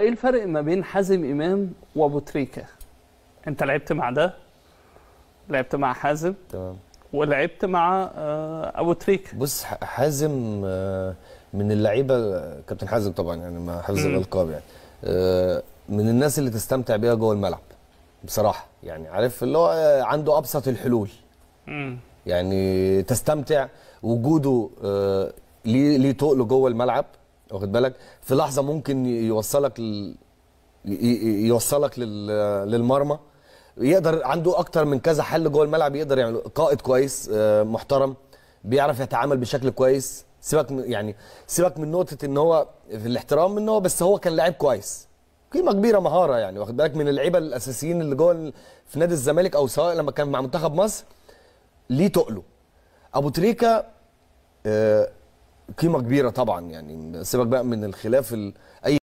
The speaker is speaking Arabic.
فايه الفرق ما بين حازم امام وابو تريكه انت لعبت مع ده لعبت مع حازم تمام ولعبت مع آه، ابو تريكه بص حازم آه، من اللعيبه كابتن حازم طبعا يعني مع حفظ الالقاب يعني آه، من الناس اللي تستمتع بيها جوه الملعب بصراحه يعني عارف اللي هو عنده ابسط الحلول يعني تستمتع وجوده ليه ليه تقله جوه الملعب واخد بالك في لحظه ممكن يوصلك ل... يوصلك لل... للمرمى يقدر عنده اكتر من كذا حل جوه الملعب يقدر يعني قائد كويس آه، محترم بيعرف يتعامل بشكل كويس سيبك يعني سيبك من نقطه ان هو في الاحترام ان هو بس هو كان لاعب كويس قيمه كبيره مهاره يعني واخد بالك من اللعيبه الاساسيين اللي جوه في نادي الزمالك او سواء لما كان مع منتخب مصر ليه تقله ابو تريكه آه قيمه كبيره طبعا يعني سيبك بقى من الخلاف اي